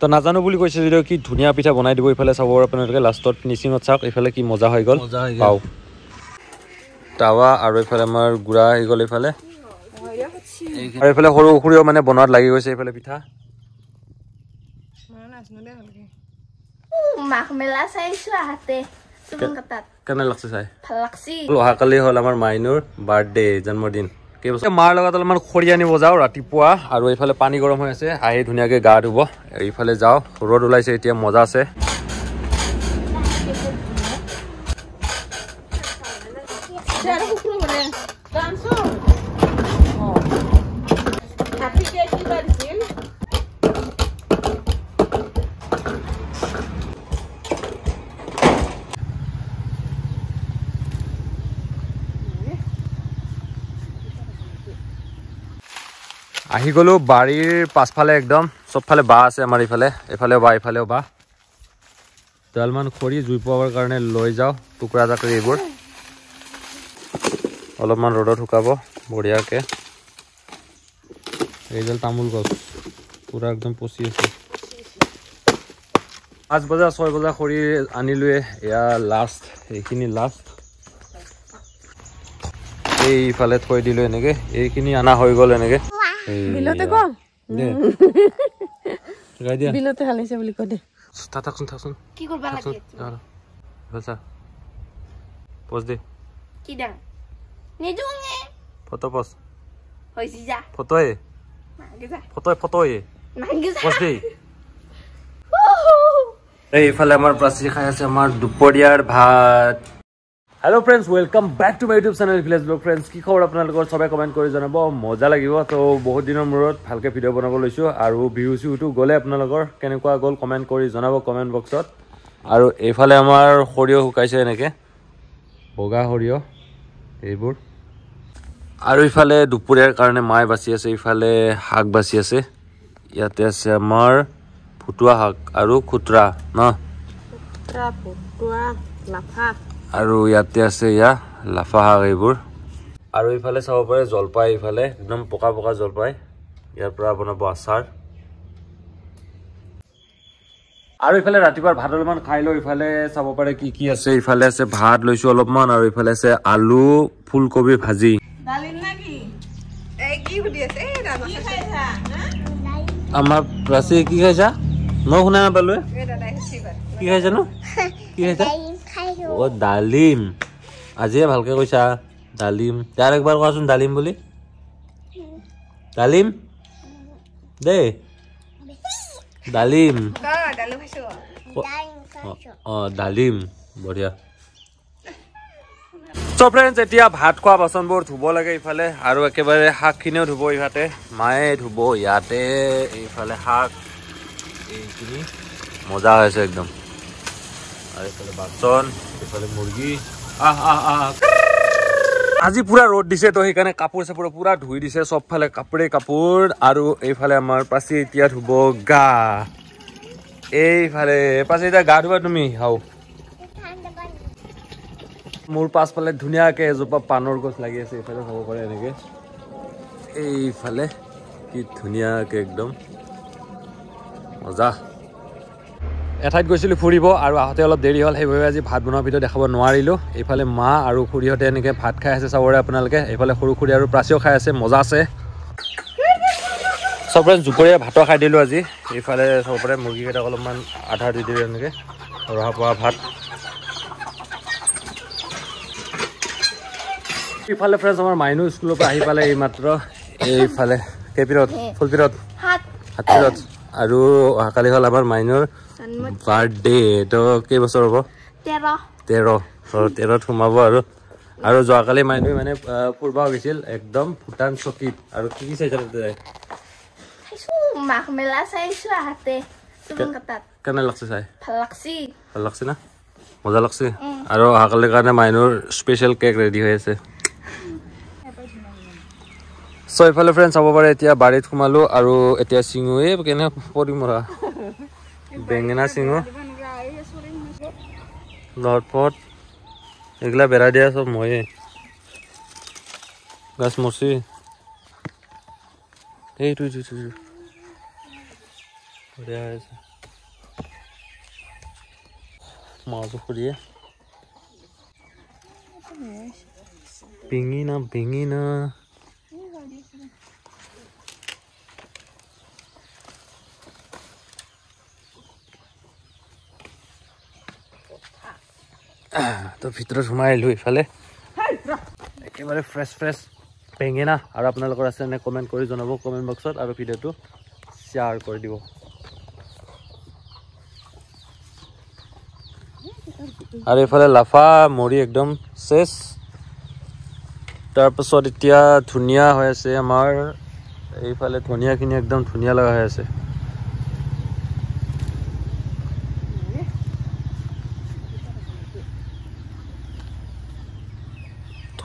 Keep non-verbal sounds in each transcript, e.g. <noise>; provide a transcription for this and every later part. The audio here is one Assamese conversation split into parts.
তো নাজানো বুলি কৈছে যদিও কি ধুনীয়া পিঠা বনাই দিব ইফালে চাব আপোনালোকে লাষ্টত ফিনিচিঙত চাওক এইফালে কি মজা হৈ গ'ল পাওঁ আৰু এইফালে আমাৰ গুড়া আহি গ'ল এইফালে আৰু এইফালে সৰু অসুৰীয় মানে বনোৱাত লাগি গৈছে এইফালে পিঠা অহাকালি হ'ল আমাৰ মাইনৰ বাৰ্থডে জন্মদিন কেইবছৰ মাৰ লগত অলপমান খৰি আনিব যাওঁ ৰাতিপুৱা আৰু এইফালে পানী গৰম হৈ আছে আহি ধুনীয়াকৈ গা ধুব এইফালে যাওঁ ৰ'দ ওলাইছে এতিয়া মজা আছে আৰু শুকুৰ হ'লে ডান্সৰ আহি গলো বাৰীৰ পাছফালে একদম চবফালে বাঁহ আছে আমাৰ এইফালে এইফালেও বা এইফালেও বাঁহ দুডালমান খৰি জুই পোৱাবৰ কাৰণে লৈ যাওঁ টুকুৰা চাকৰি এইবোৰ অলপমান ৰ'দত শুকাব বঢ়িয়াকৈ এইডাল তামোল গছ পুৰা একদম পচি আছে পাঁচ বজাৰ ছয় বজাৰ খৰি আনিলোয়ে এয়া লাষ্ট এইখিনি লাস্ট এইফালে থৈ দিলোঁ এনেকৈ এইখিনি অনা হৈ গ'ল এনেকৈ বিলতে কম দে গাই দিয়া বিলতে হালাইছে বুলি কদে তা থাকছন থাকছন কি করবা লাগি আছো বলছা পজ দে কি দাম নে জুঙে ফটো পজ হইছি যা ফটো এ ফটো এ ফটো এ পজ দে এই ফালে আমার প্রাসি খাই আছে আমার দুপরিয়ার ভাত hello' friends welcome back to my YouTube channel village vlog friends কি খবৰ আপোনালোকৰ চবে কমেণ্ট কৰি জনাব মজা লাগিব ত' বহুত দিনৰ মূৰত ভালকৈ ভিডিঅ' বনাব লৈছোঁ আৰু বিহু চিহুটো গ'লে আপোনালোকৰ কেনেকুৱা গ'ল কমেণ্ট কৰি জনাব কমেণ্ট বক্সত আৰু এইফালে আমাৰ সৰিয়হ শুকাইছে এনেকৈ বগা সৰিয়হ এইবোৰ আৰু ইফালে দুপৰীয়াৰ কাৰণে মাই বাচি আছে ইফালে শাক বাচি আছে ইয়াতে আছে আমাৰ ফুটুৱা শাক আৰু খুতৰা ন ফুটুৱা লাফা আৰু ইয়াতে আছে ইয়া লাফা শাক এইবোৰ আৰু ইফালে চাব পাৰে জলপাই এইফালে একদম পকা পকা জলপাই ইয়াৰ পৰা বনাব আচাৰ আৰু ইফালে ৰাতিপুৱাৰ ভাত অলপমান খাই লৈ এইফালে চাব পাৰে কি কি আছে ইফালে আছে ভাত লৈছো অলপমান আৰু ইফালে আছে আলু ফুলকবি ভাজি আমাৰ কি খাইছা মই শুনা নাপালোৱে <laughs> কি খাইছা ন কি খাইছা ও ডালিম আজিয়ে ভালকে কৈছা ডালিম তাৰ একবাৰ কোৱাচোন ডালিম বুলি ডালিম দেই ডালিম অঁ ডালিম বঢ়িয়া চ' ফ্ৰেণ্ডছ এতিয়া ভাত খোৱা বাচনবোৰ ধুব লাগে ইফালে আৰু একেবাৰে শাকখিনিও ধুব ইফালে মায়ে ধুব ইয়াতে এইফালে শাক এইখিনি মজা হৈছে একদম আৰু এফালে বাচন এইফালে মুৰ্গী আজি পুৰা ৰ'দ দিছে তো সেইকাৰণে কাপোৰ চাপোৰ পুৰা ধুই দিছে চবফালে কাপোৰে কাপোৰ আৰু এইফালে আমাৰ পাচি এতিয়া ধুব গা এইফালে পাচি এতিয়া গা ধুবা তুমি হাও মোৰ পাছফালে ধুনীয়াকে এজোপা পাণৰ গছ লাগি আছে এইফালে হ'ব পাৰে এনেকে এইফালে কি ধুনীয়াকে একদম মজা এঠাইত গৈছিলোঁ ফুৰিব আৰু আহোঁতে অলপ দেৰি হ'ল সেইবাবে আজি ভাত বনোৱাৰ ভিতৰত দেখাব নোৱাৰিলোঁ এইফালে মা আৰু খুৰীহঁতে এনেকৈ ভাত খাই আছে চাবৰে আপোনালোকে এইফালে সৰু খুৰী আৰু প্ৰাচীও খাই আছে মজা আছে চবৰে জুপৰীয়া ভাতৰ খাই দিলোঁ আজি এইফালে চবৰে মুৰ্গীকেইটাক অলপমান আধা দি দিলোঁ এনেকৈ ৰহা পৰা ভাত ইফালে ফ্ৰেণ্ড আমাৰ মাইনু স্কুলৰ পৰা আহি পালে এইমাত্ৰ এইফালে কেইপিৰত ফুলপিৰত হাতপিৰত আৰু অহাকালি হ'ল আমাৰ মাইনুৰ মজা লাগছে আৰু অহাকালিৰ কাৰণে মাইনুৰ স্পেচিয়েল কেক ৰেডি হৈ আছে চ' এইফালে ফ্ৰেণ্ড চাব পাৰে এতিয়া বাৰীত সোমালো আৰু এতিয়া চিঙো এই কেনে পৰিমৰা বেঙেনা চিঙো লট ফট এইগুলা বেড়া দিয়া চব ময়ে গাছ মচি এইটো মাজো ফুৰিয়ে বিঙি না বিঙি না তো ভিতৰত সোমাই আহিলোঁ ইফালে একেবাৰে ফ্ৰেছ ফ্ৰেছ বেঙেনা আৰু আপোনালোকৰ আছে এনে কমেণ্ট কৰি জনাব কমেণ্ট বক্সত আৰু ভিডিঅ'টো শ্বেয়াৰ কৰি দিব আৰু এইফালে লাফা মৰি একদম চেচ তাৰপাছত এতিয়া ধুনীয়া হৈ আছে আমাৰ এইফালে ধনিয়াখিন একদম ধুনীয়া লগা হৈ আছে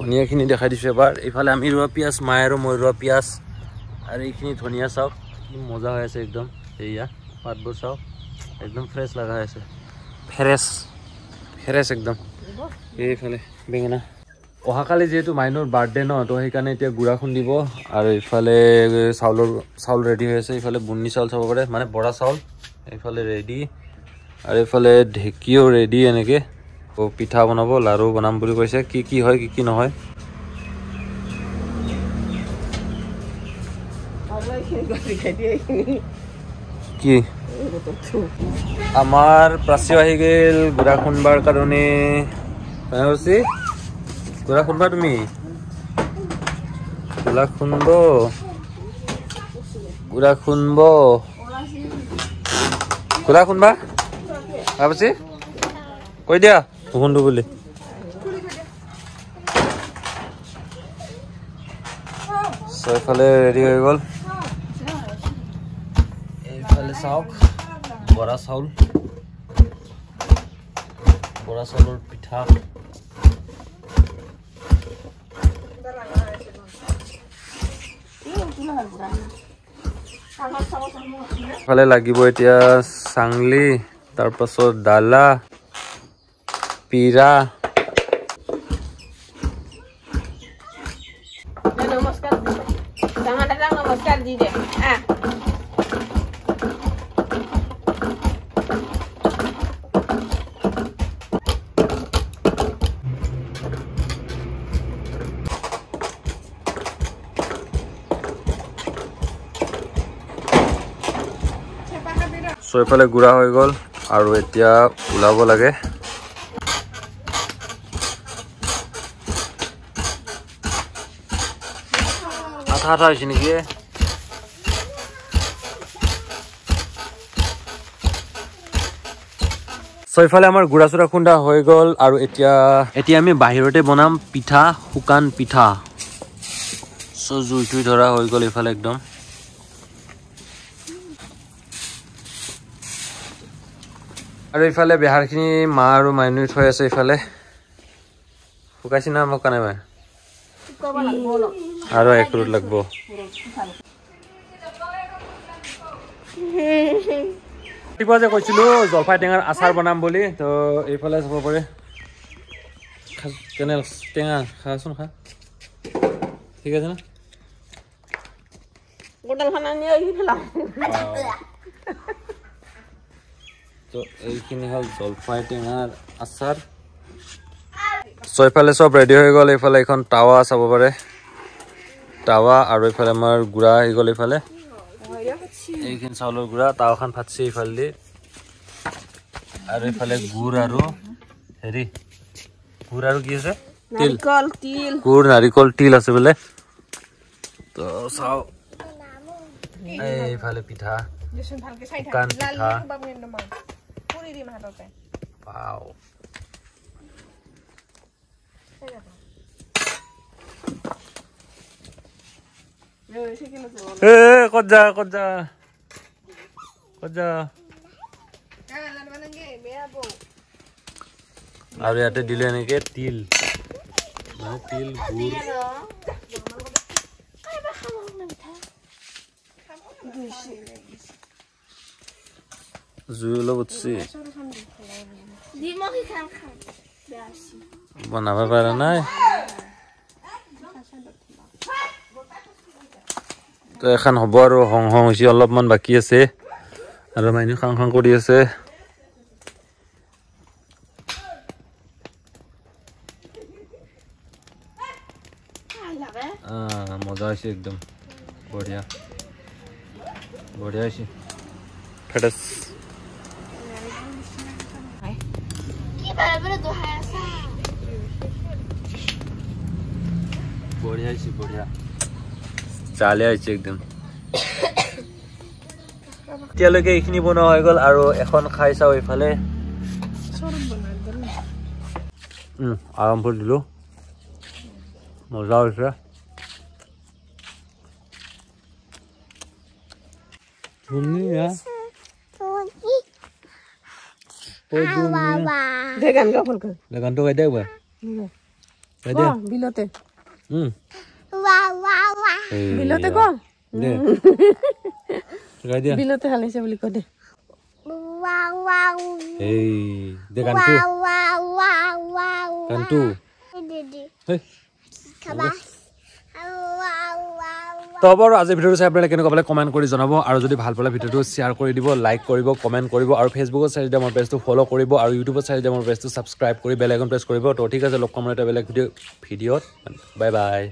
ধনিয়াখিনি দেখাই দিছোঁ এবাৰ এইফালে আমি ৰোৱা পিঁয়াজ মায়ে আৰু মই ৰোৱা পিঁয়াজ আৰু এইখিনি ধনিয়া চাওক মজা হৈ আছে একদম এইয়া পাতবোৰ চাওক একদম ফ্ৰেছ লগা হৈ আছে ফেৰেচ ফেৰেচ একদম এইফালে বেঙেনা অহাকালি যিহেতু মাইনৰ বাৰ্থডে ন তো সেইকাৰণে এতিয়া গুড়া খুন্দিব আৰু এইফালে চাউলৰ চাউল ৰেডি হৈ আছে এইফালে বুন্দি চাউল চাব পাৰে মানে বৰা চাউল এইফালে ৰেডি আৰু এইফালে ঢেঁকীও ৰেডি এনেকৈ পিঠা বনাব লাড়ু বনাম বুলি কৈছে কি কি হয় কি কি নহয় কি আমাৰ প্ৰাচী আহি গল গুড়া খুন্দবাৰ কাৰণে গুড়া খুন্দবা তুমি গুড়া খুন্দ গুড়া খুন্দব গুড়া খুন্দবা কৈ দিয়া ভূখণ্ড বুলি ছয়ফালে ৰেডি হৈ গ'ল এইফালে চাওক বৰা চাউল বৰা চাউলৰ পিঠা ফালে লাগিব এতিয়া চাংলি তাৰপাছত ডালা respirar. চৈফালে গুড়া হৈ গ'ল আৰু এতিয়া ওলাব লাগে থাৰ নেকি চ' ইফালে আমাৰ গুড়া চুৰা খুন্দা হৈ গ'ল আৰু এতিয়া এতিয়া আমি বাহিৰতে বনাম পিঠা শুকান পিঠা চ' জুই টুই ধৰা হৈ গ'ল এইফালে একদম আৰু এইফালে বেহাৰখিনি মা আৰু মাইনী থৈ আছে এইফালে শুকাইছিনা মোক কাৰণে মায় আৰো এক ৰুট লাগবো ৰাতিপুৱা যে কৈছিলো জলফাই টেঙাৰ আচাৰ বনাম বুলি তো এইফালে চাব পাৰে কেনে টেঙা খাচোন খা ঠিক আছে তো এইখিনি হ'ল জলফাই টেঙাৰ আচাৰ ছয়ফালে চব ৰেডি হৈ গ'ল এইফালে এখন টাৱা চাব পাৰে তাৱা আৰু এইফালে আমাৰ গুড়া আহি গ'ল এইফালে এইখিনি চাউলৰ গুড়া তাৱা ফাটিছে এইফালে দি আৰু এইফালে গুড় আৰু হেৰি গুড় আৰু কি আছে তিল গুড় নাৰিকল তিল আছে বোলে তো চাওঁ এইফালে পিঠা ए कज्जा कज्जा कज्जा আর এতে দিলে এনেকে তিল মানে তিল জুয়েলছি বনাব পারা নাই এখন হ'ব আৰু হং হং হৈছে অলপমান বাকী আছে আৰু মাইনু খাং খাং কৰি আছে মজা হৈছে একদম বঢ়িয়া বঢ়িয়া হৈছে ফেটাছ বঢ়িয়া হৈছে বঢ়িয়া জালে আছে একদম এতিয়ালৈকে এইখিনি বনোৱা হৈ গ'ল আৰু এখন খাই চাওঁ এইফালে আৰম্ভ দিলোঁ মজা হৈছে দেখান বিলতে বিলতে ক বিলতে হালাইছে বুলি ক দে তো বাৰু আজি ভিডিঅ'টো চাই আপোনালোকে কেনেকুৱা পালে কমেণ্ট কৰি জনাব আৰু যদি ভাল পালে ভিডিঅ'টো শ্বেয়াৰ কৰি দিব লাইক কৰিব কমেণ্ট কৰিব আৰু ফেচবুকত চাই দিয়া মোৰ পেজটো ফ'ল' কৰিব আৰু ইউটিউবত চাই দিয়া মোৰ পেজটো ছাবস্ক্ৰাইব কৰি বেলেগ প্ৰেছ কৰিব তো ঠিক আছে লগ কম এটা বেলেগ ভিডিঅ' ভিডিঅ'ত বাই বাই